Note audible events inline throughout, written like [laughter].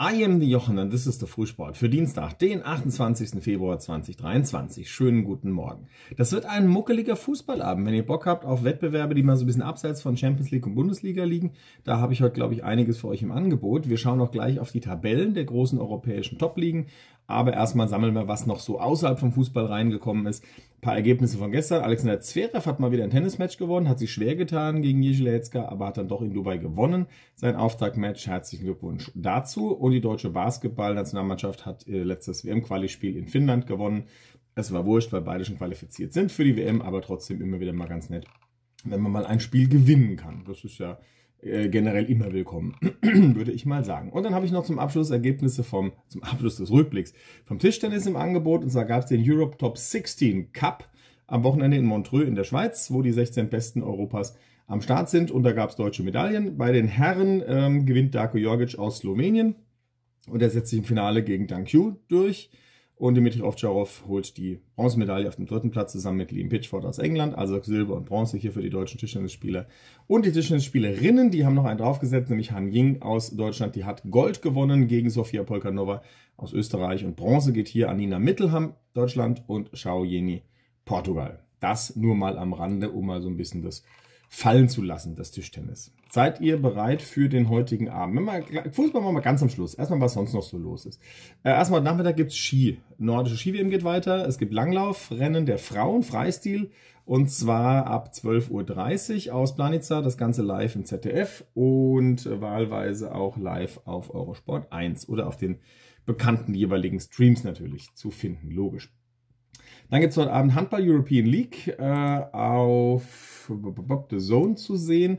I am the Jochen und das ist der Frühsport für Dienstag, den 28. Februar 2023. Schönen guten Morgen. Das wird ein muckeliger Fußballabend. Wenn ihr Bock habt auf Wettbewerbe, die mal so ein bisschen abseits von Champions League und Bundesliga liegen, da habe ich heute, glaube ich, einiges für euch im Angebot. Wir schauen auch gleich auf die Tabellen der großen europäischen Top-Ligen. Aber erstmal sammeln wir, was noch so außerhalb vom Fußball reingekommen ist. Ein paar Ergebnisse von gestern. Alexander Zverev hat mal wieder ein Tennismatch gewonnen, hat sich schwer getan gegen Jeschletzka, aber hat dann doch in Dubai gewonnen. Sein Auftaktmatch, herzlichen Glückwunsch dazu. Und die deutsche Basketballnationalmannschaft hat ihr äh, letztes wm qualispiel in Finnland gewonnen. Es war wurscht, weil beide schon qualifiziert sind für die WM, aber trotzdem immer wieder mal ganz nett, wenn man mal ein Spiel gewinnen kann. Das ist ja äh, generell immer willkommen, [clears throat] würde ich mal sagen. Und dann habe ich noch zum Abschluss Ergebnisse vom, zum Abschluss des Rückblicks, vom Tischtennis im Angebot. Und zwar gab es den Europe Top 16 Cup am Wochenende in Montreux in der Schweiz, wo die 16 Besten Europas am Start sind. Und da gab es deutsche Medaillen. Bei den Herren ähm, gewinnt Darko Jorgic aus Slowenien. Und er setzt sich im Finale gegen Dan Q durch. Und Dimitri Ovtcharov holt die Bronzemedaille auf dem dritten Platz zusammen mit Liam Pitchford aus England, also Silber und Bronze hier für die deutschen Tischtennisspieler. Und die Tischtennisspielerinnen, die haben noch einen draufgesetzt, nämlich Han Ying aus Deutschland, die hat Gold gewonnen gegen Sofia Polkanova aus Österreich und Bronze geht hier an Nina Mittelham, Deutschland und Shao Yeni, Portugal. Das nur mal am Rande, um mal so ein bisschen das fallen zu lassen, das Tischtennis. Seid ihr bereit für den heutigen Abend? Wenn mal, Fußball machen wir ganz am Schluss. Erstmal, was sonst noch so los ist. Äh, erstmal, Nachmittag gibt's Ski. Nordische ski geht weiter. Es gibt Langlaufrennen der Frauen, Freistil. Und zwar ab 12.30 Uhr aus Planitza. Das Ganze live im ZDF und wahlweise auch live auf Eurosport 1 oder auf den bekannten jeweiligen Streams natürlich zu finden. Logisch. Dann gibt es heute Abend Handball European League äh, auf The Zone zu sehen.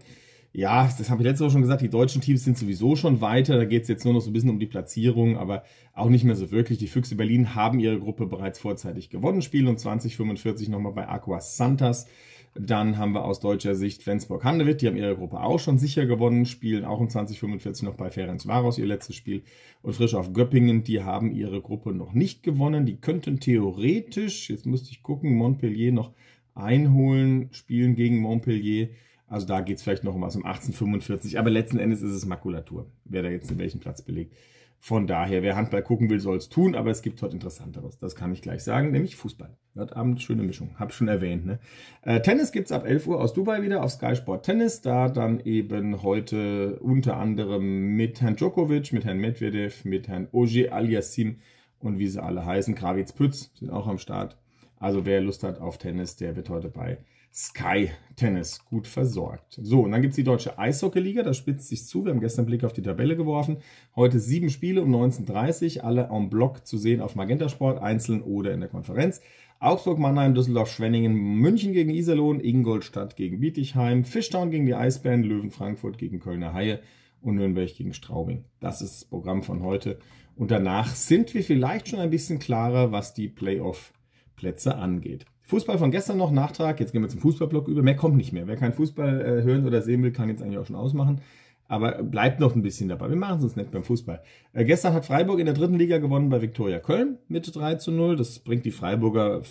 Ja, das habe ich letzte Woche schon gesagt, die deutschen Teams sind sowieso schon weiter. Da geht es jetzt nur noch so ein bisschen um die Platzierung, aber auch nicht mehr so wirklich. Die Füchse Berlin haben ihre Gruppe bereits vorzeitig gewonnen, spielen und 2045 nochmal bei Aqua Santas dann haben wir aus deutscher Sicht Flensburg-Handewitt, die haben ihre Gruppe auch schon sicher gewonnen, spielen auch um 2045 noch bei Ferenc Varos ihr letztes Spiel. Und frisch auf Göppingen, die haben ihre Gruppe noch nicht gewonnen. Die könnten theoretisch, jetzt müsste ich gucken, Montpellier noch einholen, spielen gegen Montpellier. Also da geht es vielleicht noch um was um 1845, aber letzten Endes ist es Makulatur, wer da jetzt in welchen Platz belegt. Von daher, wer Handball gucken will, soll es tun, aber es gibt heute Interessanteres. Das kann ich gleich sagen, nämlich Fußball. Heute Abend schöne Mischung, habe schon erwähnt. Ne? Äh, Tennis gibt es ab 11 Uhr aus Dubai wieder auf Sky Sport Tennis. Da dann eben heute unter anderem mit Herrn Djokovic, mit Herrn Medvedev, mit Herrn Oje Aliassim und wie sie alle heißen. Kravitz Pütz sind auch am Start. Also wer Lust hat auf Tennis, der wird heute bei Sky Tennis gut versorgt. So, und dann gibt es die Deutsche Eishockeyliga, da spitzt sich zu. Wir haben gestern einen Blick auf die Tabelle geworfen. Heute sieben Spiele um 19.30 Uhr, alle en bloc zu sehen auf Magenta Sport, einzeln oder in der Konferenz. Augsburg, Mannheim, Düsseldorf, Schwenningen, München gegen Iserlohn, Ingolstadt gegen Bietigheim, Fischtown gegen die Eisbären, Löwen Frankfurt gegen Kölner Haie und Nürnberg gegen Straubing. Das ist das Programm von heute. Und danach sind wir vielleicht schon ein bisschen klarer, was die Playoff-Plätze angeht. Fußball von gestern noch, Nachtrag. Jetzt gehen wir zum Fußballblock über. Mehr kommt nicht mehr. Wer keinen Fußball äh, hören oder sehen will, kann jetzt eigentlich auch schon ausmachen. Aber bleibt noch ein bisschen dabei. Wir machen es uns nicht beim Fußball. Äh, gestern hat Freiburg in der dritten Liga gewonnen bei Viktoria Köln mit 3 zu 0. Das bringt die Freiburger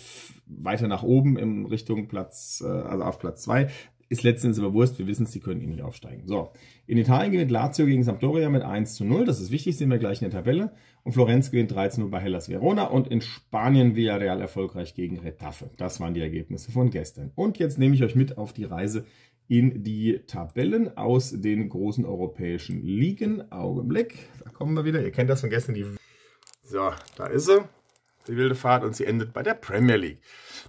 weiter nach oben in Richtung Platz, äh, also auf Platz 2 ist letztens aber Wurst, wir wissen es, die können eh nicht aufsteigen. So, in Italien gewinnt Lazio gegen Sampdoria mit 1 zu 0, das ist wichtig, sehen wir gleich in der Tabelle. Und Florenz gewinnt 13 0 bei Hellas Verona und in Spanien Villarreal erfolgreich gegen Retafe. Das waren die Ergebnisse von gestern. Und jetzt nehme ich euch mit auf die Reise in die Tabellen aus den großen europäischen Ligen. Augenblick, da kommen wir wieder. Ihr kennt das von gestern. Die so, da ist sie die wilde Fahrt und sie endet bei der Premier League.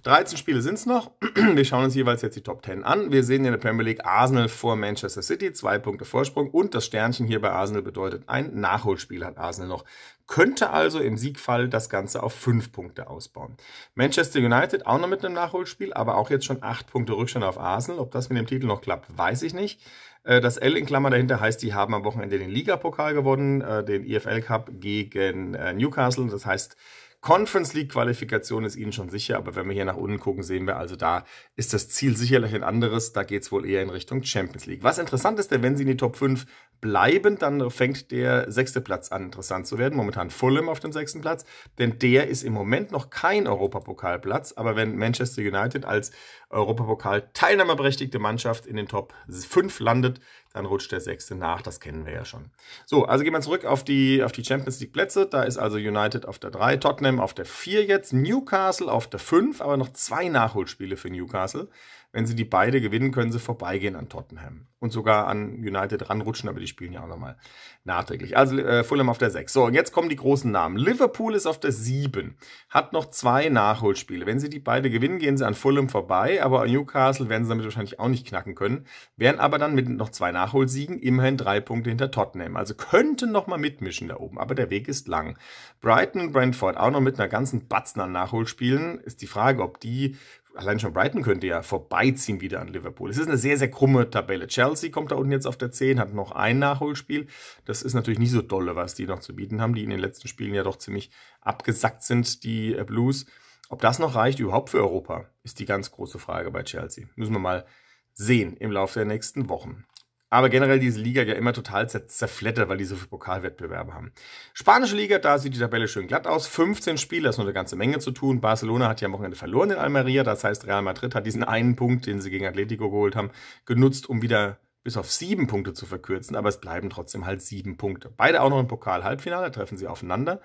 13 Spiele sind es noch. [clears throat] Wir schauen uns jeweils jetzt die Top 10 an. Wir sehen in der Premier League Arsenal vor Manchester City, zwei Punkte Vorsprung und das Sternchen hier bei Arsenal bedeutet, ein Nachholspiel hat Arsenal noch. Könnte also im Siegfall das Ganze auf fünf Punkte ausbauen. Manchester United auch noch mit einem Nachholspiel, aber auch jetzt schon acht Punkte Rückstand auf Arsenal. Ob das mit dem Titel noch klappt, weiß ich nicht. Äh, das L in Klammer dahinter heißt, die haben am Wochenende den Ligapokal gewonnen, äh, den EFL Cup gegen äh, Newcastle. Das heißt, Conference League Qualifikation ist ihnen schon sicher, aber wenn wir hier nach unten gucken, sehen wir also, da ist das Ziel sicherlich ein anderes. Da geht es wohl eher in Richtung Champions League. Was interessant ist, denn wenn sie in die Top 5 bleiben, dann fängt der sechste Platz an, interessant zu werden. Momentan Fulham auf dem sechsten Platz, denn der ist im Moment noch kein Europapokalplatz. Aber wenn Manchester United als Europapokal teilnehmerberechtigte Mannschaft in den Top 5 landet, dann rutscht der sechste nach, das kennen wir ja schon. So, also gehen wir zurück auf die, auf die Champions League Plätze. Da ist also United auf der 3, Tottenham auf der 4 jetzt, Newcastle auf der 5, aber noch zwei Nachholspiele für Newcastle. Wenn sie die beide gewinnen, können sie vorbeigehen an Tottenham und sogar an United ranrutschen, aber die spielen ja auch nochmal nachträglich. Also äh, Fulham auf der 6. So, und jetzt kommen die großen Namen. Liverpool ist auf der 7, hat noch zwei Nachholspiele. Wenn sie die beide gewinnen, gehen sie an Fulham vorbei, aber Newcastle werden sie damit wahrscheinlich auch nicht knacken können, wären aber dann mit noch zwei Nachholsiegen immerhin drei Punkte hinter Tottenham. Also könnten nochmal mitmischen da oben, aber der Weg ist lang. Brighton und Brentford auch noch mit einer ganzen Batzen an Nachholspielen. Ist die Frage, ob die allein schon Brighton könnte ja vorbeiziehen wieder an Liverpool. Es ist eine sehr, sehr krumme Tabelle. Chelsea kommt da unten jetzt auf der 10, hat noch ein Nachholspiel. Das ist natürlich nicht so dolle, was die noch zu bieten haben, die in den letzten Spielen ja doch ziemlich abgesackt sind, die äh, Blues. Ob das noch reicht überhaupt für Europa, ist die ganz große Frage bei Chelsea. Müssen wir mal sehen im Laufe der nächsten Wochen aber generell diese Liga ja immer total zerflettert, weil die so viele Pokalwettbewerbe haben. Spanische Liga, da sieht die Tabelle schön glatt aus. 15 Spiele, das ist nur eine ganze Menge zu tun. Barcelona hat ja am Wochenende verloren in Almeria. Das heißt, Real Madrid hat diesen einen Punkt, den sie gegen Atletico geholt haben, genutzt, um wieder bis auf sieben Punkte zu verkürzen, aber es bleiben trotzdem halt sieben Punkte. Beide auch noch im Pokal-Halbfinale, treffen sie aufeinander.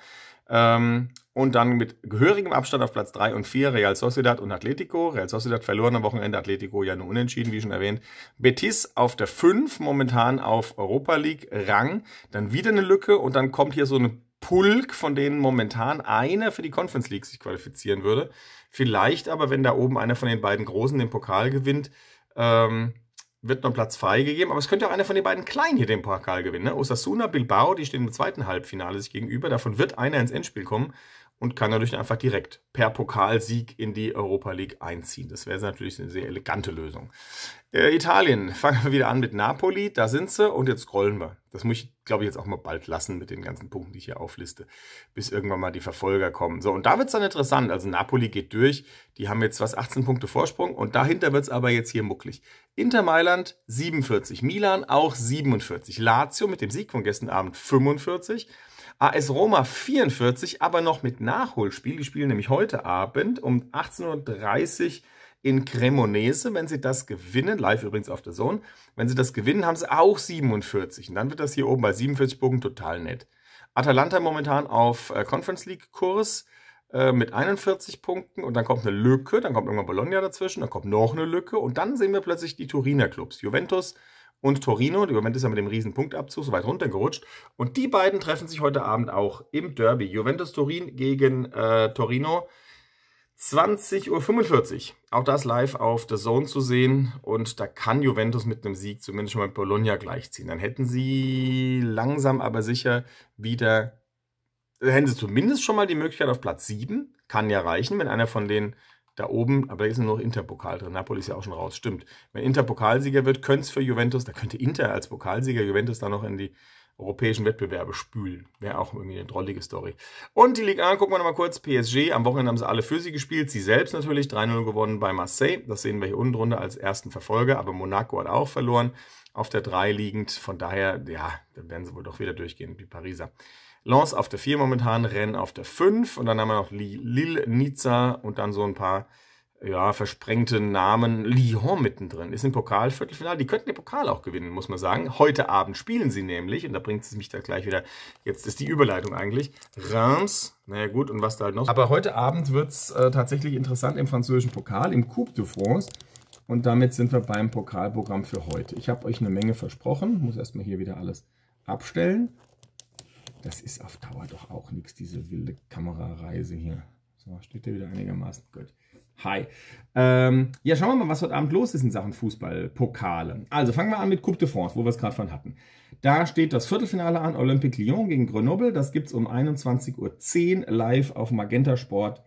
Ähm, und dann mit gehörigem Abstand auf Platz 3 und 4 Real Sociedad und Atletico. Real Sociedad verloren am Wochenende, Atletico ja nur unentschieden, wie schon erwähnt. Betis auf der 5 momentan auf Europa League-Rang. Dann wieder eine Lücke und dann kommt hier so ein Pulk, von denen momentan einer für die Conference League sich qualifizieren würde. Vielleicht aber, wenn da oben einer von den beiden Großen den Pokal gewinnt, ähm, wird noch Platz freigegeben. Aber es könnte auch einer von den beiden Kleinen hier den Pokal gewinnen. Ne? Osasuna, Bilbao, die stehen im zweiten Halbfinale sich gegenüber. Davon wird einer ins Endspiel kommen und kann dadurch einfach direkt per Pokalsieg in die Europa League einziehen. Das wäre natürlich eine sehr elegante Lösung. Äh, Italien, [laughs] fangen wir wieder an mit Napoli, da sind sie und jetzt scrollen wir. Das muss ich, glaube ich, jetzt auch mal bald lassen mit den ganzen Punkten, die ich hier aufliste, bis irgendwann mal die Verfolger kommen. So, und da wird es dann interessant. Also Napoli geht durch, die haben jetzt was 18 Punkte Vorsprung und dahinter wird es aber jetzt hier mucklig. Inter Mailand 47, Milan auch 47, Lazio mit dem Sieg von gestern Abend 45. AS Roma 44, aber noch mit Nachholspiel. Die spielen nämlich heute Abend um 18.30 Uhr in Cremonese. Wenn sie das gewinnen, live übrigens auf der Zone, wenn sie das gewinnen, haben sie auch 47. Und dann wird das hier oben bei 47 Punkten total nett. Atalanta momentan auf äh, Conference League Kurs äh, mit 41 Punkten und dann kommt eine Lücke, dann kommt irgendwann Bologna dazwischen, dann kommt noch eine Lücke und dann sehen wir plötzlich die Turiner Clubs. Juventus und Torino. Die Juventus ist ja mit dem riesen Punktabzug so weit runtergerutscht. Und die beiden treffen sich heute Abend auch im Derby. Juventus Turin gegen äh, Torino. 20.45 Uhr. Auch das live auf The Zone zu sehen. Und da kann Juventus mit einem Sieg zumindest schon mal Bologna gleichziehen. Dann hätten sie langsam aber sicher wieder, hätten sie zumindest schon mal die Möglichkeit auf Platz 7. Kann ja reichen, wenn einer von den da oben, aber da ist nur noch Interpokal drin. Napoli ist ja auch schon raus, stimmt. Wenn Inter Pokalsieger wird, könnte es für Juventus, da könnte Inter als Pokalsieger Juventus da noch in die europäischen Wettbewerbe spülen. Wäre auch irgendwie eine drollige Story. Und die Liga 1 gucken wir nochmal kurz. PSG, am Wochenende haben sie alle für sie gespielt. Sie selbst natürlich 3-0 gewonnen bei Marseille. Das sehen wir hier unten drunter als ersten Verfolger. Aber Monaco hat auch verloren auf der 3 liegend. Von daher, ja, dann werden sie wohl doch wieder durchgehen, die Pariser. Lens auf der 4 momentan, Rennes auf der 5 und dann haben wir noch Lille, Nizza und dann so ein paar ja, versprengte Namen. Lyon mittendrin ist im Pokalviertelfinale. Die könnten den Pokal auch gewinnen, muss man sagen. Heute Abend spielen sie nämlich, und da bringt es mich da gleich wieder, jetzt ist die Überleitung eigentlich, Reims, naja gut, und was da halt noch. Aber heute Abend wird es äh, tatsächlich interessant im französischen Pokal, im Coupe de France. Und damit sind wir beim Pokalprogramm für heute. Ich habe euch eine Menge versprochen, muss erstmal hier wieder alles abstellen. Das ist auf Dauer doch auch nichts, diese wilde Kamerareise hier. So, steht der wieder einigermaßen gut. Hi. Ähm, ja, schauen wir mal, was heute Abend los ist in Sachen Fußballpokale. Also fangen wir an mit Coupe de France, wo wir es gerade von hatten. Da steht das Viertelfinale an, Olympique Lyon gegen Grenoble. Das gibt es um 21.10 Uhr live auf Magenta Sport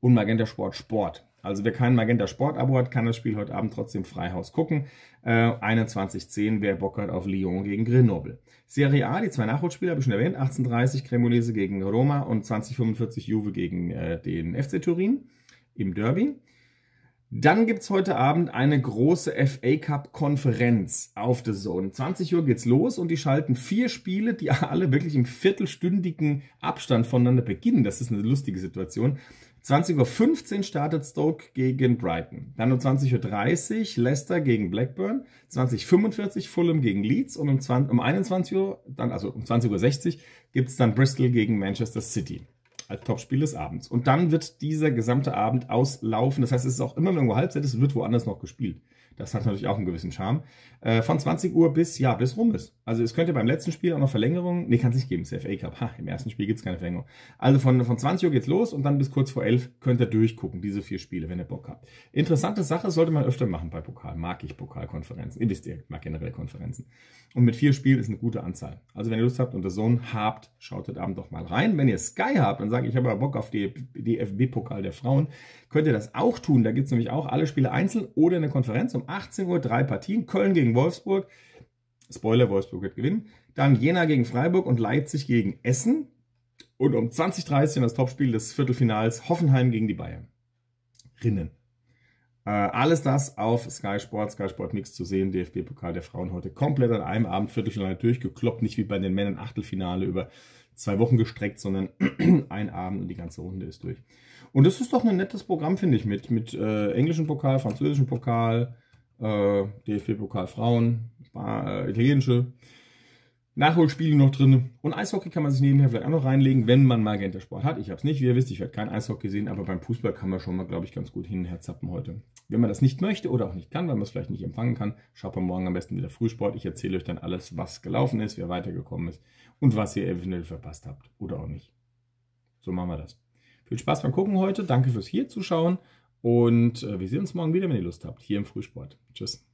und Magenta Sport Sport. Also wer kein Magenta Sport Abo hat, kann das Spiel heute Abend trotzdem Freihaus gucken. Äh, 21.10, wer Bock hat auf Lyon gegen Grenoble. Serie A, die zwei Nachholspiele habe ich schon erwähnt. 18.30 Cremonese gegen Roma und 20.45 Juve gegen äh, den FC Turin im Derby. Dann gibt es heute Abend eine große FA Cup-Konferenz auf The Zone. 20 Uhr geht's los und die schalten vier Spiele, die alle wirklich im viertelstündigen Abstand voneinander beginnen. Das ist eine lustige Situation. 20.15 Uhr startet Stoke gegen Brighton. Dann um 20.30 Uhr Leicester gegen Blackburn. 20.45 Uhr Fulham gegen Leeds. Und um, 20, um 21 Uhr, dann, also um 20.60 Uhr, gibt es dann Bristol gegen Manchester City. Als Topspiel des Abends. Und dann wird dieser gesamte Abend auslaufen. Das heißt, es ist auch immer irgendwo Halbzeit, es wird woanders noch gespielt. Das hat natürlich auch einen gewissen Charme. Äh, von 20 Uhr bis, ja, bis rum ist. Also es könnte beim letzten Spiel auch noch Verlängerung, nee, kann es nicht geben, ist FA Cup. Ha, im ersten Spiel gibt es keine Verlängerung. Also von, von 20 Uhr geht's los und dann bis kurz vor 11 könnt ihr durchgucken, diese vier Spiele, wenn ihr Bock habt. Interessante Sache, sollte man öfter machen bei Pokal. Mag ich Pokalkonferenzen. Ihr wisst, ihr mag generell Konferenzen. Und mit vier Spielen ist eine gute Anzahl. Also wenn ihr Lust habt und der Sohn habt, schaut heute Abend doch mal rein. Wenn ihr Sky habt und sagt, ich habe ja Bock auf die fb pokal der Frauen, könnt ihr das auch tun. Da gibt es nämlich auch alle Spiele einzeln oder eine Konferenz um 18 Uhr, drei Partien. Köln gegen Wolfsburg. Spoiler, Wolfsburg wird gewinnen. Dann Jena gegen Freiburg und Leipzig gegen Essen. Und um 20.30 Uhr das Topspiel des Viertelfinals Hoffenheim gegen die Bayern. Rinnen. Äh, alles das auf Sky Sport, Sky Sport Mix zu sehen. DFB-Pokal der Frauen heute komplett an einem Abend Viertelfinale durchgekloppt. Nicht wie bei den Männern Achtelfinale über zwei Wochen gestreckt, sondern [clears throat] ein Abend und die ganze Runde ist durch. Und das ist doch ein nettes Programm, finde ich, mit, mit äh, englischem Pokal, französischem Pokal, äh, DFB-Pokal Frauen, äh, italienische. Nachholspiele noch drin. Und Eishockey kann man sich nebenher vielleicht auch noch reinlegen, wenn man mal Gentersport hat. Ich habe es nicht, wie ihr wisst, ich werde kein Eishockey sehen, aber beim Fußball kann man schon mal, glaube ich, ganz gut hin und her zappen heute. Wenn man das nicht möchte oder auch nicht kann, weil man es vielleicht nicht empfangen kann, schaut man morgen am besten wieder Frühsport. Ich erzähle euch dann alles, was gelaufen ist, wer weitergekommen ist und was ihr eventuell verpasst habt oder auch nicht. So machen wir das. Viel Spaß beim Gucken heute. Danke fürs hier zuschauen. Und äh, wir sehen uns morgen wieder, wenn ihr Lust habt, hier im Frühsport. Tschüss.